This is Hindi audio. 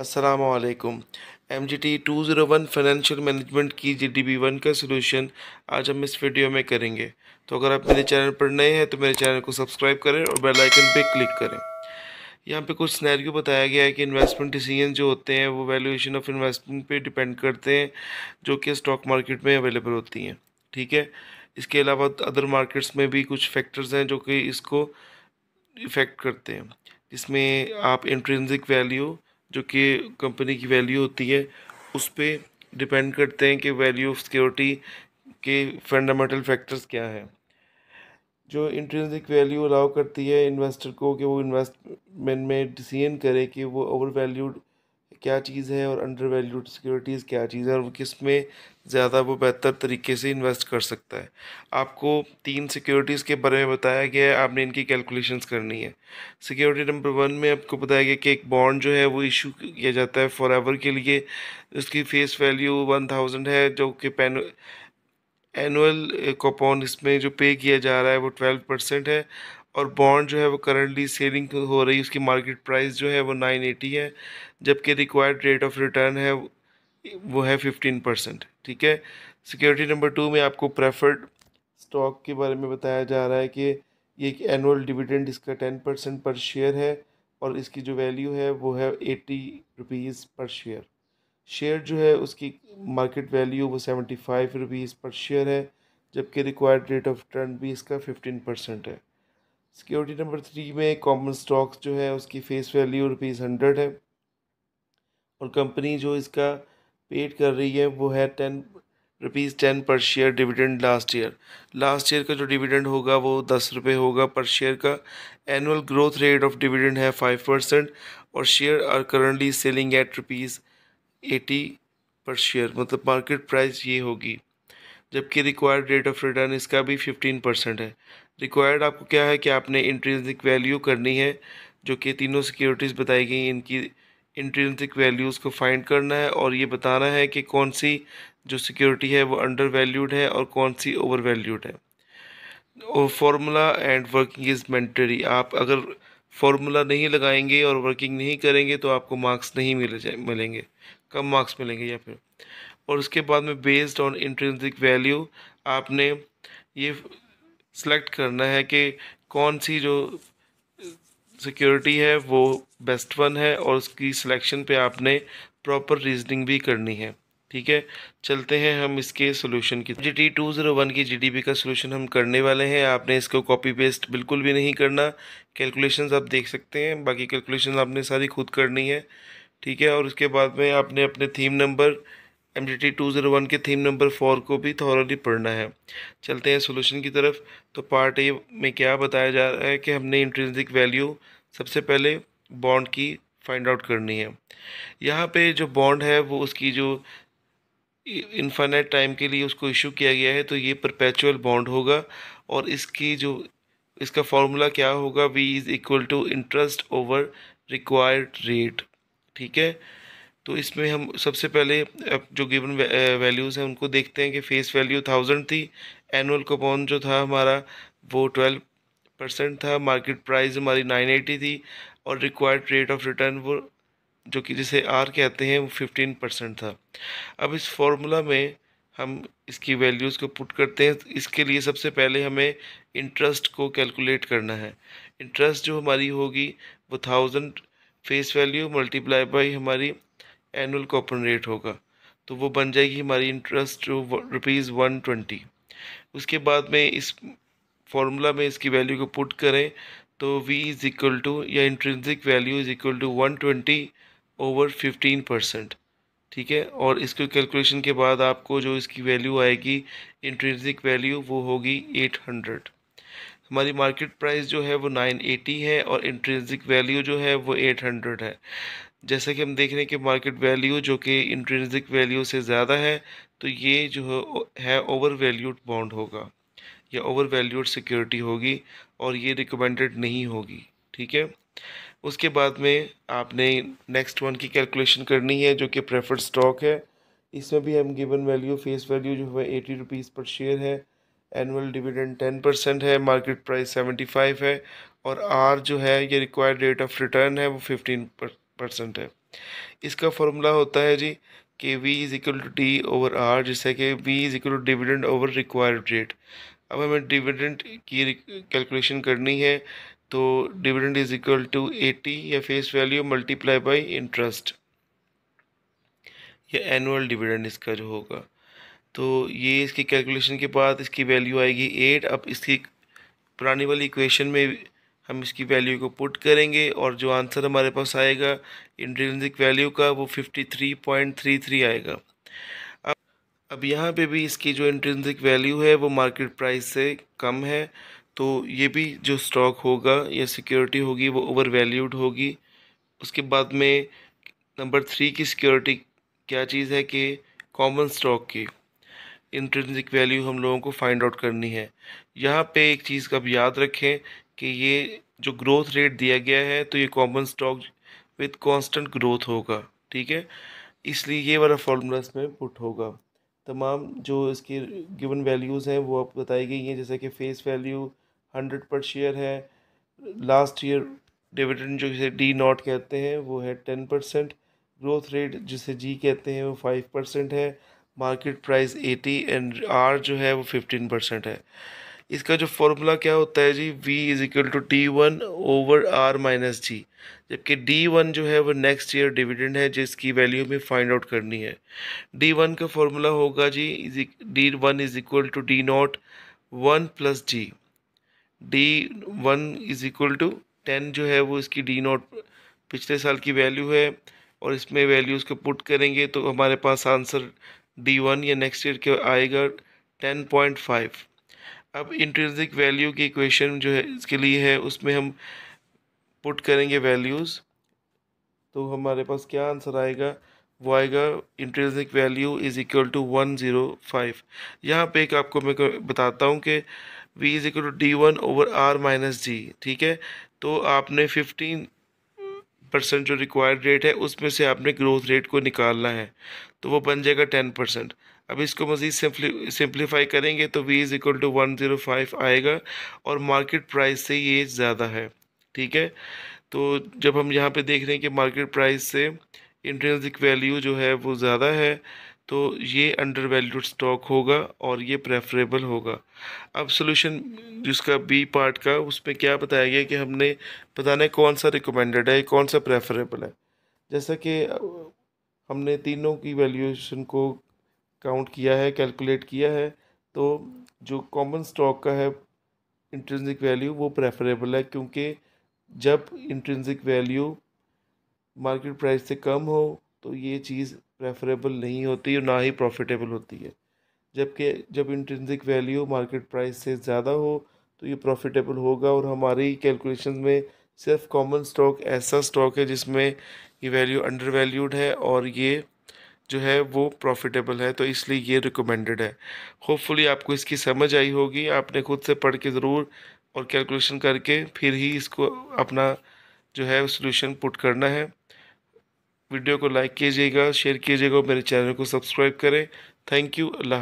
असलकम M G T two zero one financial management की जी डी बी वन का सोल्यूशन आज हम इस वीडियो में करेंगे तो अगर आप मेरे चैनल पर नए हैं तो मेरे चैनल को सब्सक्राइब करें और बेल आइकन पे क्लिक करें यहाँ पे कुछ स्नैरियो बताया गया है कि इन्वेस्टमेंट डिसीजन जो होते हैं वो वैल्यूएशन ऑफ इन्वेस्टमेंट पे डिपेंड करते हैं जो कि स्टॉक मार्केट में अवेलेबल होती हैं ठीक है इसके अलावा अदर मार्केट्स में भी कुछ फैक्टर्स हैं जो कि इसको इफ़ेक्ट करते हैं जिसमें आप इंट्रेंसिक वैल्यू जो कि कंपनी की वैल्यू होती है उस पर डिपेंड करते हैं कि वैल्यू ऑफ सिक्योरिटी के फंडामेंटल फैक्टर्स क्या हैं जो इंट्रेंसिक वैल्यू अलाउ करती है इन्वेस्टर को कि वो इन्वेस्टमेंट में डिसीजन करे कि वो ओवर वैल्यूड क्या चीज़ है और अंडर वैल्यूड सिक्योरिटीज़ क्या चीज़ है और वो किस में ज़्यादा वो बेहतर तरीके से इन्वेस्ट कर सकता है आपको तीन सिक्योरिटीज़ के बारे में बताया गया है आपने इनकी कैलकुलेशंस करनी है सिक्योरिटी नंबर वन में आपको बताया गया कि एक बॉन्ड जो है वो इशू किया जाता है फॉर एवर के लिए उसकी फेस वैल्यू वन थाउजेंड है जो कि पेन एनुअल कॉपन इसमें जो पे किया जा रहा है वो ट्वेल्व परसेंट है और बॉन्ड जो है वो करंटली सेलिंग हो रही है उसकी मार्केट प्राइस जो है वो नाइन एटी है जबकि रिक्वायर्ड रेट ऑफ रिटर्न है वो है फिफ्टीन परसेंट ठीक है सिक्योरिटी नंबर टू में आपको प्रेफर्ड स्टॉक के बारे में बताया जा रहा है कि ये एक एनुअल डिविडेंड इसका टेन परसेंट पर शेयर है और इसकी जो वैल्यू है वो है eighty rupees per share share जो है उसकी मार्केट वैल्यू वो seventy five rupees per share है जबकि रिक्वायर्ड रेट ऑफ रिटर्न भी इसका फिफ्टीन परसेंट है सिक्योरिटी नंबर थ्री में कॉमन स्टॉक्स जो है उसकी फेस वैल्यू रुपीज़ हंड्रेड है और कंपनी जो इसका पेड कर रही है वो है ten rupees ten per share dividend last year last year का जो डिविडेंड होगा वो दस रुपये होगा पर शेयर का annual growth rate of dividend है फाइव परसेंट और share are currently selling at rupees eighty per share मतलब मार्केट प्राइस ये होगी जबकि रिक्वायर्ड रेट ऑफ रिटर्न इसका भी फिफ्टीन परसेंट है रिक्वायर्ड आपको क्या है कि आपने इंट्रेंसिक वैल्यू करनी है जो कि तीनों सिक्योरिटीज़ बताई गई इनकी इंट्रेंसिक वैल्यूज़ को फाइंड करना है और ये बताना है कि कौन सी जो सिक्योरिटी है वो अंडर वैल्यूड है और कौन सी ओवर वैल्यूड है और formula and working is mandatory आप अगर फार्मूला नहीं लगाएंगे और वर्किंग नहीं करेंगे तो आपको मार्क्स नहीं मिले जाए मिलेंगे कम मार्क्स मिलेंगे या फिर और उसके बाद में बेस्ड ऑन इंट्रेंसिक वैल्यू आपने ये सेलेक्ट करना है कि कौन सी जो सिक्योरिटी है वो बेस्ट वन है और उसकी सिलेक्शन पे आपने प्रॉपर रीजनिंग भी करनी है ठीक है चलते हैं हम इसके सोल्यूशन की G T two zero one की जी डी पी का सोल्यूशन हम करने वाले हैं आपने इसको कॉपी पेस्ट बिल्कुल भी नहीं करना कैलकुलेशंस आप देख सकते हैं बाकी कैलकुलेशन आपने सारी खुद करनी है ठीक है और उसके बाद में आपने अपने theme number M G T two zero one के थीम नंबर फोर को भी थॉरली पढ़ना है चलते हैं सोल्यूशन की तरफ तो पार्ट ए में क्या बताया जा रहा है कि हमने इंट्रेंसिक वैल्यू सबसे पहले बॉन्ड की फाइंड आउट करनी है यहाँ पे जो बॉन्ड है वो उसकी जो इन्फाइनाइट टाइम के लिए उसको इशू किया गया है तो ये परपेचुअल बॉन्ड होगा और इसकी जो इसका फॉर्मूला क्या होगा V is equal to interest over required rate ठीक है तो इसमें हम सबसे पहले अब जो गिवन वैल्यूज़ हैं उनको देखते हैं कि फेस वैल्यू थाउजेंड थी एनुअल कूपन जो था हमारा वो ट्वेल्व परसेंट था मार्केट प्राइस हमारी नाइन एटी थी और रिक्वायर्ड रेट ऑफ रिटर्न वो जो कि जिसे आर कहते हैं वो फिफ्टीन परसेंट था अब इस फार्मूला में हम इसकी वैल्यूज़ को पुट करते हैं इसके लिए सबसे पहले हमें इंटरेस्ट को कैलकुलेट करना है इंटरेस्ट जो हमारी होगी वो thousand face value multiply by हमारी एनुअल कॉपन रेट होगा तो वो बन जाएगी हमारी इंटरेस्ट रुपीज़ वन ट्वेंटी उसके बाद में इस फार्मूला में इसकी वैल्यू को पुट करें तो वी इज़ इक्वल टू या intrinsic value is equal to one twenty over fifteen percent ठीक है और इसको कैलकुलेशन के बाद आपको जो इसकी वैल्यू आएगी इंट्रेंसिक वैल्यू वो होगी एट हंड्रेड हमारी मार्केट प्राइस जो है वो नाइन एटी है और इंट्रेंसिक वैल्यू जो है वो एट हंड्रेड है जैसा कि हम देख रहे हैं कि मार्केट वैल्यू जो कि इंट्रेंसिक वैल्यू से ज़्यादा है तो ये जो है ओवर वैल्यूड बॉन्ड होगा या ओवर वैल्यूड सिक्योरिटी होगी और ये रिकमेंडेड नहीं होगी ठीक है उसके बाद में आपने नेक्स्ट वन की कैलकुलेशन करनी है जो कि प्रेफर्ड स्टॉक है इसमें भी हम गिवन वैल्यू फेस वैल्यू जो है एटी रुपीज़ पर शेयर है एनुअल डिविडेंड टेन परसेंट है मार्केट प्राइस सेवेंटी फाइव है और आर जो है ये रिक्वायर्ड रेट ऑफ रिटर्न है वो फिफ्टीन पर परसेंट है इसका फॉर्मूला होता है जी कि V is equal to D over R जिससे कि V is equal to dividend over required rate अब हमें डिविडेंड की कैलकुलेशन करनी है तो dividend is equal to eighty या face value multiply by interest या एनुअल डिविडेंड इसका जो होगा तो ये इसकी कैलकुलेशन के बाद इसकी वैल्यू आएगी एट अब इसकी पुरानी वाली इक्वेशन में हम इसकी वैल्यू को पुट करेंगे और जो आंसर हमारे पास आएगा इंट्रेंसिक वैल्यू का वो 53.33 आएगा अब अब यहाँ पे भी इसकी जो इंट्रेंसिक वैल्यू है वो मार्केट प्राइस से कम है तो ये भी जो स्टॉक होगा या सिक्योरिटी होगी वो ओवर वैल्यूड होगी उसके बाद में नंबर थ्री की सिक्योरिटी क्या चीज़ है कि कॉमन स्टॉक की इंट्रेंसिक वैल्यू हम लोगों को फाइंड आउट करनी है यहाँ पे एक चीज़ का भी याद रखें कि ये जो ग्रोथ रेट दिया गया है तो ये common stock with constant growth होगा ठीक है इसलिए ये वाला फॉर्मूला इसमें पुट होगा तमाम जो इसके गिवन वैल्यूज़ हैं वो आपको बताई गई हैं जैसे कि face value hundred per share है लास्ट ईयर डिविडेंड जो जिसे डी नॉट कहते हैं वो है टेन परसेंट ग्रोथ रेट जिसे जी कहते हैं वो फाइव परसेंट है market price eighty and R जो है वो फिफ्टीन परसेंट है इसका जो फॉर्मूला क्या होता है G v is equal to D one over R minus G जबकि डी वन जो है वो नेक्स्ट ईयर डिविडेंड है जिसकी वैल्यू हमें फाइंड आउट करनी है डी वन का फॉर्मूला होगा G D one is equal to D nought one plus G D one is equal to ten जो है वो इसकी डी नॉट पिछले साल की वैल्यू है और इसमें वैल्यूज़ को पुट करेंगे तो हमारे पास आंसर डी वन या नेक्स्ट ईयर के आएगा टेन पॉइंट फाइव अब इंट्रेंसिक वैल्यू की इक्वेशन जो है इसके लिए है उसमें हम पुट करेंगे वैल्यूज़ तो हमारे पास क्या आंसर आएगा वो आएगा intrinsic value is equal to one zero five यहाँ पे एक आपको मैं बताता हूँ कि V is equal to D one over R minus G ठीक है तो आपने फिफ्टीन परसेंट जो रिक्वायर्ड रेट है उसमें से आपने ग्रोथ रेट को निकालना है तो वो बन जाएगा टेन परसेंट अब इसको मज़ीद सिंप्ली सिंप्लीफाई करेंगे तो V is equal to one zero five आएगा और मार्केट प्राइस से ये ज़्यादा है ठीक है तो जब हम यहाँ पे देख रहे हैं कि मार्केट प्राइस से इंट्रेंसिक वैल्यू जो है वो ज़्यादा है तो ये अंडर वैल्यूड स्टॉक होगा और ये प्रेफरेबल होगा अब सोल्यूशन जिसका बी पार्ट का उसमें क्या बताया गया कि हमने बताना है कौन सा रिकमेंडेड है कौन सा प्रेफरेबल है जैसा कि हमने तीनों की वैल्यूएशन को काउंट किया है कैलकुलेट किया है तो जो कॉमन स्टॉक का है इंट्रेंसिक वैल्यू वो प्रेफरेबल है क्योंकि जब इंट्रेंसिक वैल्यू मार्केट प्राइस से कम हो तो ये चीज़ प्रेफरेबल नहीं होती और ना ही प्रॉफिटेबल होती है जबकि जब इंट्रेंसिक वैल्यू मार्केट प्राइस से ज़्यादा हो तो ये प्रॉफिटेबल होगा और हमारी कैलकुलेशन में सिर्फ कॉमन स्टॉक ऐसा स्टॉक है जिसमें ये वैल्यू अंडर वैल्यूड है और ये जो है वो प्रॉफिटेबल है तो इसलिए ये रिकमेंडेड है होपफुली आपको इसकी समझ आई होगी आपने खुद से पढ़ के ज़रूर और कैलकुलेशन करके फिर ही इसको अपना जो है सोल्यूशन पुट करना है वीडियो को लाइक कीजिएगा शेयर कीजिएगा मेरे चैनल को सब्सक्राइब करें थैंक यू अल्लाह